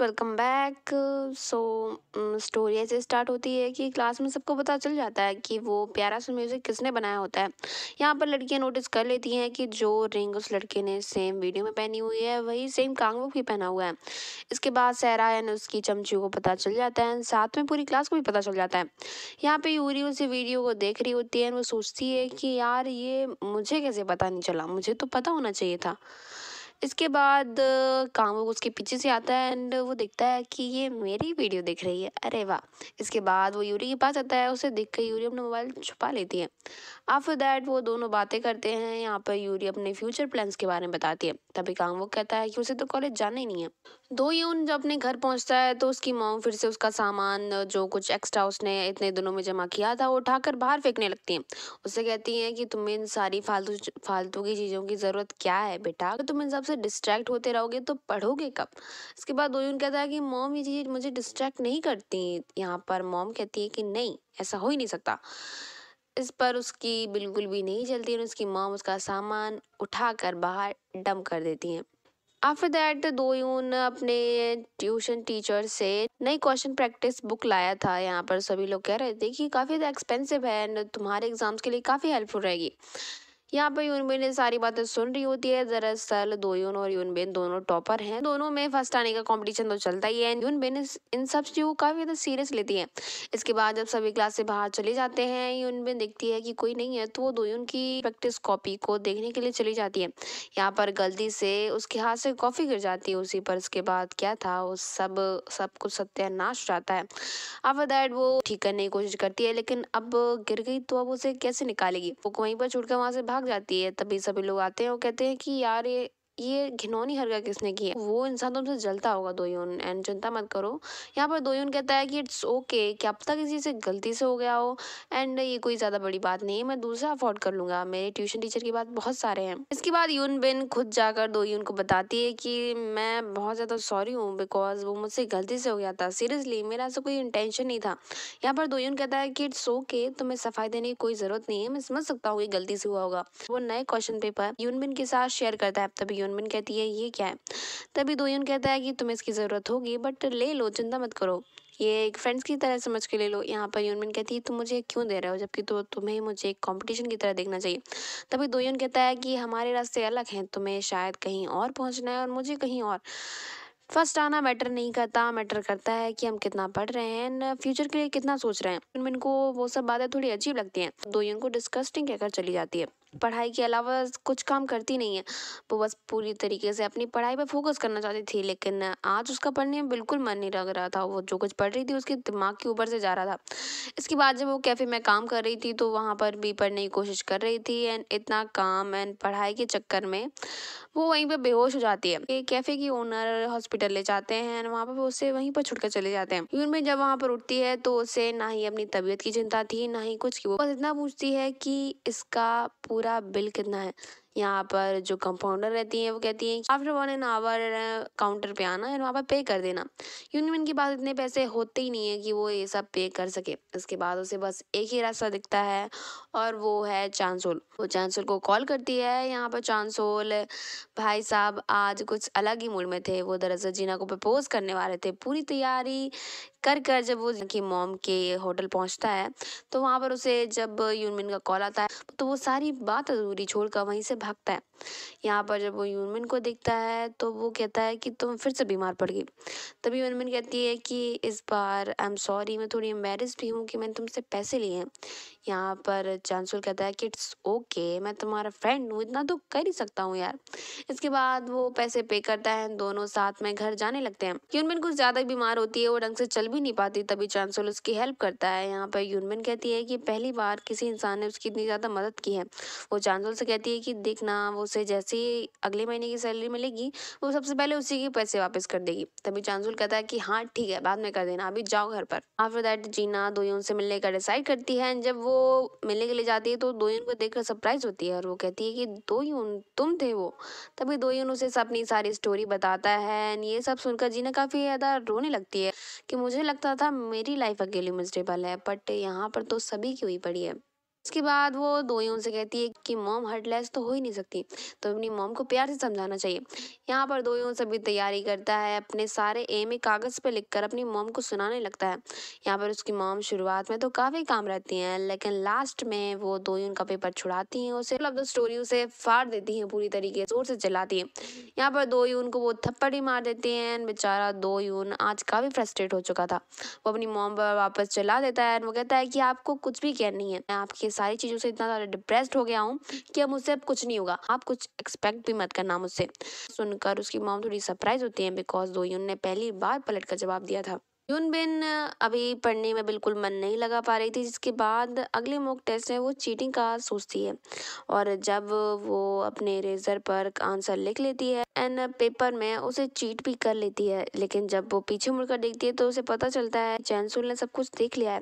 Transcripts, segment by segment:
welcome back so story ऐसे start होती है कि क्लास में सबको पता चल जाता है कि वो प्यारा सा म्यूज़िक किसने बनाया होता है यहाँ पर लड़कियाँ नोटिस कर लेती हैं कि जो रिंग उस लड़के ने सेम वीडियो में पहनी हुई है वही सेम कांगो भी पहना हुआ है इसके बाद सहरा एन उसकी चमची को पता चल जाता है साथ में पूरी क्लास को भी पता चल जाता है यहाँ पर यूरी उसी वीडियो को देख रही होती है वो सोचती है कि यार ये मुझे कैसे पता नहीं चला मुझे तो पता होना चाहिए था इसके बाद वो उसके पीछे से आता है एंड वो देखता है कि ये मेरी वीडियो देख रही है अरे वाह इसके बाद वो यूरी के पास आता है उसे देख कर यूरी अपना मोबाइल छुपा लेती है आफ्टर दैट वो दोनों बातें करते हैं यहाँ पर यूरी अपने फ्यूचर प्लान्स के बारे में बताती है तभी काम वो कहता है कि उसे तो कॉलेज जाना ही नहीं है दो यून जब अपने घर पहुँचता है तो उसकी मोम फिर से उसका सामान जो कुछ एक्स्ट्रा उसने इतने दिनों में जमा किया था वो उठाकर बाहर फेंकने लगती हैं उसे कहती हैं कि तुम्हें इन सारी फालतू फालतू की चीज़ों की ज़रूरत क्या है बेटा तो तुम इन सब से डिस्ट्रैक्ट होते रहोगे तो पढ़ोगे कब इसके बाद ओयून कहता है कि मॉम ये चीज़ मुझे डिस्ट्रैक्ट नहीं करती यहाँ पर मॉम कहती है कि नहीं ऐसा हो ही नहीं सकता इस पर उसकी बिल्कुल भी नहीं चलती और उसकी मॉम उसका सामान उठाकर बाहर डम कर देती हैं आफ्टर दैट दो यून अपने ट्यूशन टीचर से नई क्वेश्चन प्रैक्टिस बुक लाया था यहाँ पर सभी लोग कह रहे थे कि काफ़ी ज़्यादा एक्सपेंसिव है एंड तुम्हारे एग्ज़ाम्स के लिए काफ़ी हेल्पफुल रहेगी यहाँ पर यून बेन सारी बातें सुन रही होती है दरअसल दो यून और यून बेन दोनों टॉपर हैं दोनों में फर्स्ट आने का कॉम्पिटिशन तो चलता ही है बेन इन सब चीज़ों को काफ़ी ज़्यादा सीरियस लेती है इसके बाद जब सभी क्लास से बाहर चले जाते हैं बेन देखती है कि कोई नहीं है तो वो दो यून की प्रैक्टिस कॉपी को देखने के लिए चली जाती है यहाँ पर गलती से उसके हाथ से कॉफ़ी गिर जाती है उसी पर इसके बाद क्या था वो सब सब कुछ सत्यानाश जाता है अब दैट वो ठीक करने की कोशिश करती है लेकिन अब गिर गई तो अब उसे कैसे निकालेगी वो वहीं पर छुटकर वहां से भाग भाग जाती है तभी सभी लोग आते हैं और कहते हैं कि यार ये ये घिनौनी हरकत किसने की है वो इंसान तुमसे जलता होगा दोयून एंड चिंता मत करो यहाँ पर यून कहता है कि इट्स ओके okay, अब तक किसी से गलती से हो गया हो एंड ये कोई ज़्यादा बड़ी बात नहीं है मैं दूसरा अफोर्ड कर लूंगा मेरे ट्यूशन टीचर की बात बहुत सारे हैं इसके बाद यून बिन खुद जाकर दोयून को बताती है कि मैं बहुत ज़्यादा सॉरी हूँ बिकॉज वो मुझसे गलती से हो गया था सीरियसली मेरा ऐसा कोई इंटेंशन नहीं था यहाँ पर दोयून कहता है कि इट्स ओके तुम्हें सफाई देने की कोई ज़रूरत नहीं है मैं समझ सकता हूँ ये गलती से हुआ होगा वो नए क्वेश्चन पेपर यून बिन के साथ शेयर करता है तभी यून जुनमन कहती है ये क्या है तभी दोयन कहता है कि तुम्हें इसकी ज़रूरत होगी बट ले लो चिंता मत करो ये एक फ्रेंड्स की तरह समझ के ले लो यहाँ पर यूनमिन कहती है तुम मुझे क्यों दे रहे हो जबकि तो तुम्हें मुझे एक कॉम्पिटिशन की तरह देखना चाहिए तभी दोयन कहता है कि हमारे रास्ते अलग हैं तुम्हें शायद कहीं और पहुँचना है और मुझे कहीं और फर्स्ट आना मैटर नहीं करता मैटर करता है कि हम कितना पढ़ रहे हैं एंड फ्यूचर के लिए कितना सोच रहे हैं इनको वो सब बातें थोड़ी अजीब लगती हैं यून को डिस्कस्टिंग कहकर चली जाती है पढ़ाई के अलावा कुछ काम करती नहीं है वो बस पूरी तरीके से अपनी पढ़ाई पर फोकस करना चाहती थी लेकिन आज उसका पढ़ने में बिल्कुल मन नहीं लग रहा था वो जो कुछ पढ़ रही थी उसके दिमाग के ऊपर से जा रहा था इसके बाद जब वो कैफ़े में काम कर रही थी तो वहाँ पर भी पढ़ने की कोशिश कर रही थी एंड इतना काम एंड पढ़ाई के चक्कर में वो वहीं पर बेहोश हो जाती है कैफ़े की ओनर हॉस्पिटल ले जाते हैं एंड वहाँ पर उसे उससे वहीं पर छुटकर चले जाते हैं यून में जब वहाँ पर उठती है तो उसे ना ही अपनी तबीयत की चिंता थी ना ही कुछ की वो बस इतना पूछती है कि इसका पूरा बिल कितना है यहाँ पर जो कंपाउंडर रहती हैं वो कहती हैं after one an hour counter पे आना एंड वहाँ पर पे कर देना क्योंकि उनके पास इतने पैसे होते ही नहीं है कि वो ये सब पे कर सके इसके बाद उसे बस एक ही रास्ता दिखता है और वो है चांसोल वो चांसोल को कॉल करती है यहाँ पर चांसोल भाई साहब आज कुछ अलग ही मूड में थे वो दरअसल जीना को प्रपोज करने वाले थे पूरी तैयारी कर कर जब वो उनकी मॉम के होटल पहुंचता है तो वहाँ पर उसे जब यूनमिन का कॉल आता है तो वो सारी बात अधूरी छोड़कर वहीं से भागता है यहाँ पर जब वो यूनमिन को देखता है तो वो कहता है कि तुम फिर से बीमार पड़ गई तभी यूनमिन कहती है कि इस बार आई एम सॉरी मैं थोड़ी एम्बेरस भी हूँ कि मैंने तुमसे पैसे लिए हैं यहाँ पर चांसुल कहता है कि इट्स ओके मैं तुम्हारा फ्रेंड हूँ इतना तो कर ही सकता हूँ यार इसके बाद वो पैसे पे करता है दोनों साथ में घर जाने लगते हैं यूनमिन कुछ ज़्यादा बीमार होती है वो ढंग से चल भी नहीं पाती तभी चांसोल उसकी हेल्प करता है यहाँ पर यूनमिन कहती है कि पहली बार किसी इंसान ने उसकी इतनी ज़्यादा मदद की है वो चांसोल से कहती है कि देखना वो उसे जैसे अगले महीने की सैलरी मिलेगी वो सबसे पहले उसी के पैसे वापस कर देगी तभी चांसोल कहता है कि हाँ ठीक है बाद में कर देना अभी जाओ घर पर आफ्टर दैट जीना यून से मिलने का डिसाइड करती है एंड जब वो मिलने के लिए जाती है तो दोयून को देखकर सरप्राइज होती है और वो कहती है कि यून तुम थे वो तभी यून उसे अपनी सारी स्टोरी बताता है एंड ये सब सुनकर जीना काफ़ी ज़्यादा रोने लगती है कि मुझे मुझे लगता था मेरी लाइफ अकेली मिजरेबल है बट यहाँ पर तो सभी की हुई पड़ी है उसके बाद वो दो ही उनसे कहती है कि मोम हर्टलेस तो हो ही नहीं सकती तो अपनी मोम को प्यार से समझाना चाहिए यहाँ पर ही उन सभी तैयारी करता है अपने सारे एम ए कागज़ पर कर अपनी मोम को सुनाने लगता है यहाँ पर उसकी मोम शुरुआत में तो काफ़ी काम रहती हैं लेकिन लास्ट में वो दो ही उनका पेपर छुड़ाती हैं उसे मतलब स्टोरी उसे फाड़ देती हैं पूरी तरीके जोर से चलाती हैं यहाँ पर दो यून को वो थप्पड़ भी मार देती हैं बेचारा दो यून आज काफ़ी फ्रस्ट्रेट हो चुका था वो अपनी मोम पर वापस चला देता है वो कहता है कि आपको कुछ भी कहनी है मैं आपके सारी चीज़ों से इतना ज़्यादा डिप्रेस्ड हो गया हूँ कि अब मुझसे अब कुछ नहीं होगा आप कुछ एक्सपेक्ट भी मत करना मुझसे सुनकर उसकी माँ थोड़ी सरप्राइज होती है बिकॉज दो ही उनने पहली बार पलट कर जवाब दिया था यून बिन uh, अभी पढ़ने में बिल्कुल मन नहीं लगा पा रही थी जिसके बाद अगले मॉक टेस्ट में वो चीटिंग का सोचती है और जब वो अपने रेजर पर आंसर लिख लेती है एंड पेपर में उसे चीट भी कर लेती है लेकिन जब वो पीछे मुड़कर देखती है तो उसे पता चलता है चैनसुल ने सब कुछ देख लिया है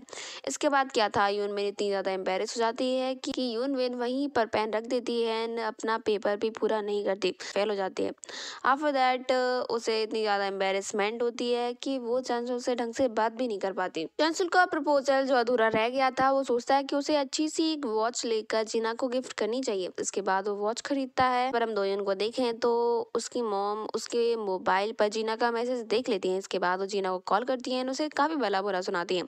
इसके बाद क्या था यूनबेन इतनी ज़्यादा एम्बेरस हो जाती है कि यूनबेन वहीं पर पेन रख देती है एंड अपना पेपर भी पूरा नहीं करती फेल हो जाती है आफ्टर दैट उसे इतनी ज़्यादा एम्बेरसमेंट होती है कि वो चैनसुल से ढंग से बात भी नहीं कर पाती चंसुल का प्रपोजल जो अधूरा रह गया था वो सोचता है की उसे अच्छी सी एक वॉच लेकर जीना को गिफ्ट करनी चाहिए इसके बाद वो वॉच खरीदता है पर हम दोयन को देखें तो उसकी मोम उसके मोबाइल पर जीना का मैसेज देख लेती है इसके बाद वो जीना को कॉल करती है उसे काफी भला बुरा सुनाती है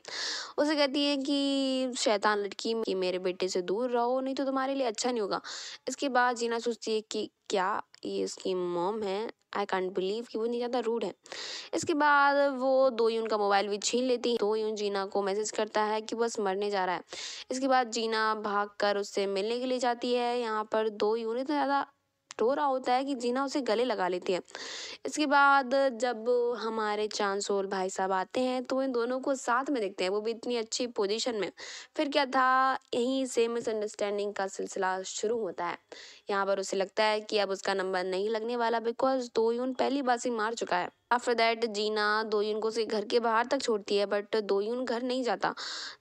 उसे कहती है कि शैतान लड़की मेरे बेटे से दूर रहो नहीं तो तुम्हारे लिए अच्छा नहीं होगा इसके बाद जीना सोचती है कि क्या ये इसकी मॉम है आई कैंट बिलीव कि वो इतनी ज़्यादा रूड है इसके बाद वो दो यून का मोबाइल भी छीन लेती है दो यून जीना को मैसेज करता है कि बस मरने जा रहा है इसके बाद जीना भाग कर उससे मिलने के लिए जाती है यहाँ पर दो उन्हें इतना ज़्यादा कष्ट हो रहा होता है कि जीना उसे गले लगा लेती है इसके बाद जब हमारे चांसोल भाई साहब आते हैं तो इन दोनों को साथ में देखते हैं वो भी इतनी अच्छी पोजिशन में फिर क्या था यहीं से मिसअंडरस्टैंडिंग का सिलसिला शुरू होता है यहाँ पर उसे लगता है कि अब उसका नंबर नहीं लगने वाला बिकॉज दो यून पहली बार से मार चुका है आफ्टर दैट जीना दोयून को उसे घर के बाहर तक छोड़ती है बट दोयून घर नहीं जाता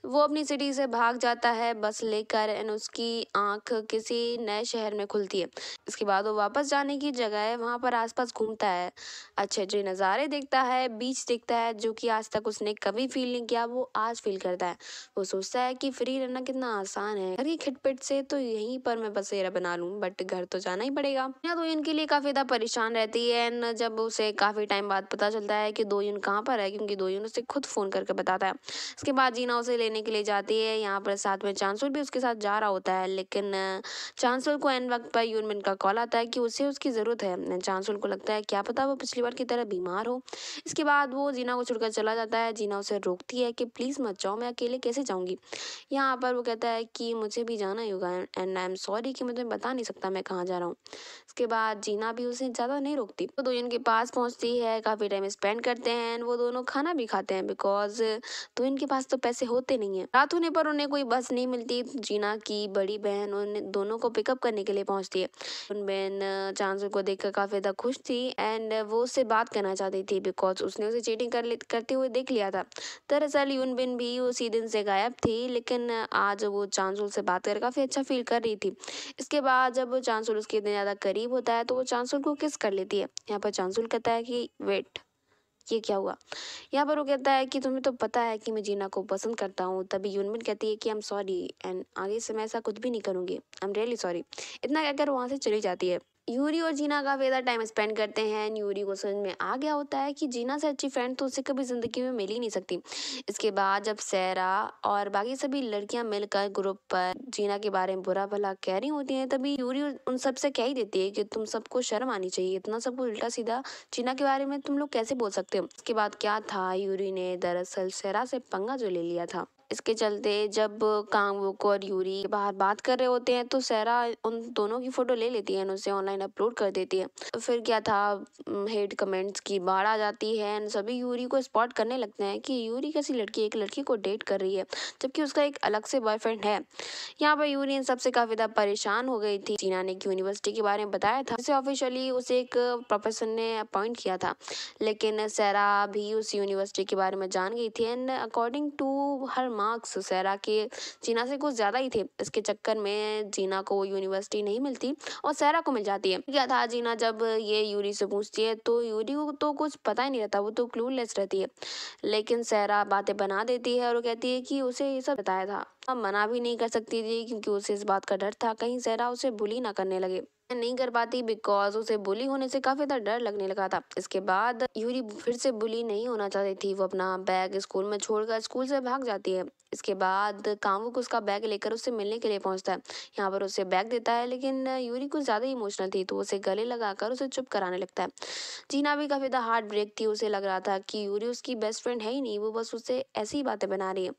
वो अपनी सिटी से भाग जाता है बस लेकर एंड उसकी आंख किसी नए शहर में खुलती है इसके बाद वो वापस जाने की जगह है वहाँ पर आसपास घूमता है अच्छे अच्छे नज़ारे देखता है बीच देखता है जो कि आज तक उसने कभी फील नहीं किया वो आज फील करता है वो सोचता है कि फ्री रहना कितना आसान है घर की खिटपिट से तो यहीं पर मैं बसेरा बना लूँ बट घर तो जाना ही पड़ेगा दोयून के लिए काफ़ी ज़्यादा परेशान रहती है एंड जब उसे काफ़ी टाइम बाद बाद पता चलता है कि दो यून कहाँ पर है क्योंकि दो यून उसे खुद फ़ोन करके बताता है इसके बाद जीना उसे लेने के लिए जाती है यहाँ पर साथ में चांसुल भी उसके साथ जा रहा होता है लेकिन चांसुल को एन वक्त पर यूनमिन का कॉल आता है कि उसे उसकी ज़रूरत है चांसुल को लगता है क्या पता वो पिछली बार की तरह बीमार हो इसके बाद वो जीना को छुड़कर चला जाता है जीना उसे रोकती है कि प्लीज़ मत जाओ मैं अकेले कैसे जाऊँगी यहाँ पर वो कहता है कि मुझे भी जाना ही होगा एंड आई एम सॉरी कि मैं तुम्हें बता नहीं सकता मैं कहाँ जा रहा हूँ इसके बाद जीना भी उसे ज़्यादा नहीं रोकती तो दोयन के पास पहुँचती है काफ़ी टाइम स्पेंड करते हैं एंड वो दोनों खाना भी खाते हैं बिकॉज तो इनके पास तो पैसे होते नहीं हैं रात होने पर उन्हें कोई बस नहीं मिलती जीना की बड़ी बहन उन दोनों को पिकअप करने के लिए पहुँचती है उन बहन चांसू को कर काफ़ी ज़्यादा खुश थी एंड वो उससे बात करना चाहती थी बिकॉज उसने उसे चीटिंग कर करते हुए देख लिया था दरअसल यून बिन भी उसी दिन से गायब थी लेकिन आज वो चांसुल से बात कर काफ़ी अच्छा फील कर रही थी इसके बाद जब चांसुल उसके इतने ज़्यादा करीब होता है तो वो चांसुल को किस कर लेती है यहाँ पर चांसुल कहता है कि वे वेट ये क्या हुआ यहाँ पर वो कहता है कि तुम्हें तो पता है कि मैं जीना को पसंद करता हूँ तभी यूनमिन कहती है कि आई एम सॉरी एंड आगे से मैं ऐसा कुछ भी नहीं करूँगी आई एम रियली सॉरी इतना कहकर वहाँ से चली जाती है यूरी और जीना काफ़ी ज़्यादा टाइम स्पेंड करते हैं यूरी को समझ में आ गया होता है कि जीना से अच्छी फ्रेंड तो उसे कभी ज़िंदगी में मिल ही नहीं सकती इसके बाद जब सैरा और बाकी सभी लड़कियां मिलकर ग्रुप पर जीना के बारे में बुरा भला कह रही होती हैं तभी यूरी उन सब से कह ही देती है कि तुम सबको शर्म आनी चाहिए इतना सब उल्टा सीधा जीना के बारे में तुम लोग कैसे बोल सकते हो इसके बाद क्या था यूरी ने दरअसल सैरा से पंगा जो ले लिया था इसके चलते जब कामबुक और यूरी बाहर बात कर रहे होते हैं तो सहरा उन दोनों की फ़ोटो ले लेती है उसे ऑनलाइन अपलोड कर देती है तो फिर क्या था हेड कमेंट्स की बाढ़ आ जाती है एंड सभी यूरी को स्पॉट करने लगते हैं कि यूरी कैसी लड़की एक लड़की को डेट कर रही है जबकि उसका एक अलग से बॉयफ्रेंड है यहाँ पर यूरी इन सबसे काफ़ी ज़्यादा परेशान हो गई थी चीना ने यूनिवर्सिटी के बारे में बताया था उसे ऑफिशियली उसे एक प्रोफेसर ने अपॉइंट किया था लेकिन सहरा भी उस यूनिवर्सिटी के बारे में जान गई थी and according to her marks Saira के जीना से कुछ ज़्यादा ही थे इसके चक्कर में जीना को यूनिवर्सिटी नहीं मिलती और सैरा को मिल जाती है क्या था जीना जब ये यूरी से पूछती है तो यूरी को तो कुछ पता ही नहीं रहता वो तो क्लू रहती है लेकिन सैरा बातें बना देती है और कहती है कि उसे ये सब बताया था मना भी नहीं कर सकती थी क्योंकि उसे इस बात का डर था कहीं सैरा उसे भूली ना करने लगे नहीं कर पाती बिकॉज उसे बुली होने से काफ़ी ज़्यादा डर लगने लगा था इसके बाद यूरी फिर से बुली नहीं होना चाहती थी वो अपना बैग स्कूल में छोड़कर स्कूल से भाग जाती है इसके बाद कामुक उसका बैग लेकर उससे मिलने के लिए पहुंचता है यहाँ पर उसे बैग देता है लेकिन यूरी कुछ ज़्यादा इमोशनल थी तो उसे गले लगाकर उसे चुप कराने लगता है जीना भी काफ़ी ज़्यादा हार्ट ब्रेक थी उसे लग रहा था कि यूरी उसकी बेस्ट फ्रेंड है ही नहीं वो बस उससे ऐसी ही बातें बना रही है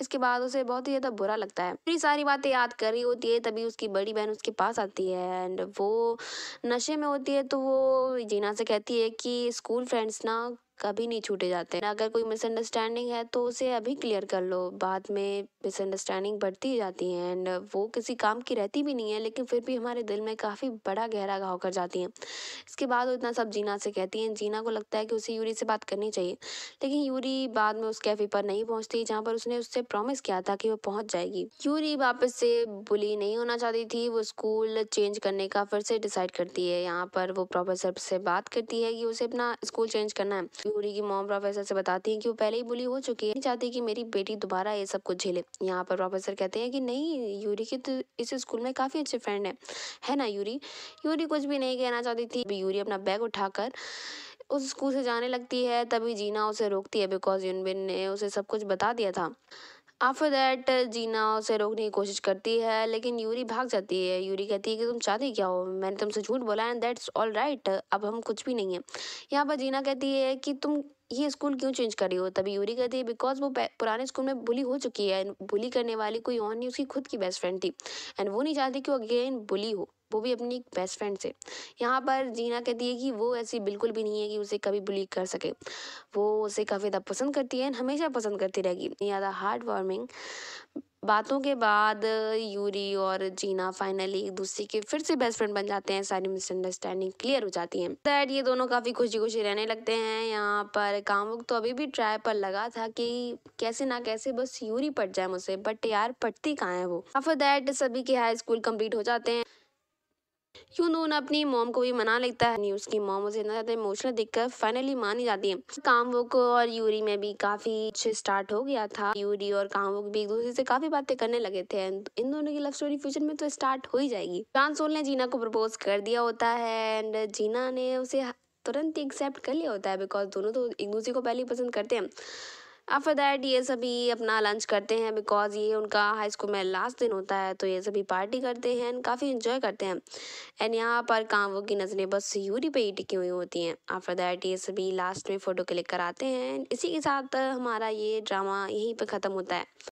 इसके बाद उसे बहुत ही ज़्यादा बुरा लगता है सारी बातें याद कर रही होती है तभी उसकी बड़ी बहन उसके पास आती है एंड वो नशे में होती है तो वो जीना से कहती है कि स्कूल फ्रेंड्स ना कभी नहीं छूटे जाते हैं अगर कोई मिसअंडरस्टैंडिंग है तो उसे अभी क्लियर कर लो बाद में मिसअंडरस्टैंडिंग बढ़ती जाती है एंड वो किसी काम की रहती भी नहीं है लेकिन फिर भी हमारे दिल में काफ़ी बड़ा गहरा घाव कर जाती हैं इसके बाद वो इतना सब जीना से कहती हैं जीना को लगता है कि उसे यूरी से बात करनी चाहिए लेकिन यूरी बाद में उस कैफ़े पर नहीं पहुँचती जहाँ पर उसने उससे प्रॉमिस किया था कि वो पहुँच जाएगी यूरी वापस से बुली नहीं होना चाहती थी वो स्कूल चेंज करने का फिर से डिसाइड करती है यहाँ पर वो प्रोफेसर से बात करती है कि उसे अपना स्कूल चेंज करना है गौरी की मोम प्रोफेसर से बताती है कि वो पहले ही बुली हो चुकी है नहीं चाहती कि मेरी बेटी दोबारा ये सब कुछ झेले यहाँ पर प्रोफेसर कहते हैं कि नहीं यूरी के तो इस स्कूल में काफ़ी अच्छे फ्रेंड है है ना यूरी यूरी कुछ भी नहीं कहना चाहती थी यूरी अपना बैग उठाकर उस स्कूल से जाने लगती है तभी जीना उसे रोकती है बिकॉज यूनबिन ने उसे सब कुछ बता दिया था आफ्टर दैट जीना उसे रोकने की कोशिश करती है लेकिन यूरी भाग जाती है यूरी कहती है कि तुम चाहती क्या हो मैंने तुमसे झूठ बोला एंड दैट्स ऑल राइट अब हम कुछ भी नहीं है यहाँ पर जीना कहती है कि तुम ये स्कूल क्यों चेंज कर रही हो तभी यूरी कहती है बिकॉज वो पुराने स्कूल में बुली हो चुकी है बुली करने वाली कोई और नहीं उसकी खुद की बेस्ट फ्रेंड थी एंड वो नहीं चाहती कि वो अगेन बुली हो वो भी अपनी बेस्ट फ्रेंड से यहाँ पर जीना कहती है कि वो ऐसी बिल्कुल भी नहीं है कि उसे कभी बुली कर सके वो उसे काफ़ी ज़्यादा पसंद करती है हमेशा पसंद करती रहेगी ज़्यादा हार्ट वार्मिंग बातों के बाद यूरी और जीना फाइनली एक दूसरे के फिर से बेस्ट फ्रेंड बन जाते हैं सारी मिसअंडरस्टैंडिंग क्लियर हो जाती है दैट ये दोनों काफ़ी खुशी खुशी रहने लगते हैं यहाँ पर कामुक तो अभी भी ट्राई पर लगा था कि कैसे ना कैसे बस यूरी पट जाए मुझसे बट यार पटती कहाँ है वो आफ्टर दैट सभी के हाई स्कूल कम्प्लीट हो जाते हैं यूं नून अपनी मोम को भी मना लेता है नहीं उसकी मॉम उसे इतना ज़्यादा इमोशनल देखकर फाइनली मान ही जाती है कामवुक और यूरी में भी काफ़ी अच्छे स्टार्ट हो गया था यूरी और कामवो भी एक दूसरे से काफ़ी बातें करने लगे थे इन दोनों की लव स्टोरी फ्यूचर में तो स्टार्ट हो ही जाएगी सोल ने जीना को प्रपोज कर दिया होता है एंड जीना ने उसे तुरंत ही एक्सेप्ट कर लिया होता है बिकॉज दोनों तो एक दूसरे को पहले पसंद करते हैं आफ्टर दैट ये सभी अपना लंच करते हैं बिकॉज ये उनका हाई स्कूल में लास्ट दिन होता है तो ये सभी पार्टी करते हैं काफ़ी इन्जॉय करते हैं एंड यहाँ पर कामों की नज़रें बस यूरी पे ही टिकी हुई होती हैं आफ्टर दैट ये सभी लास्ट में फ़ोटो क्लिक कराते हैं इसी के साथ हमारा ये ड्रामा यहीं पर ख़त्म होता है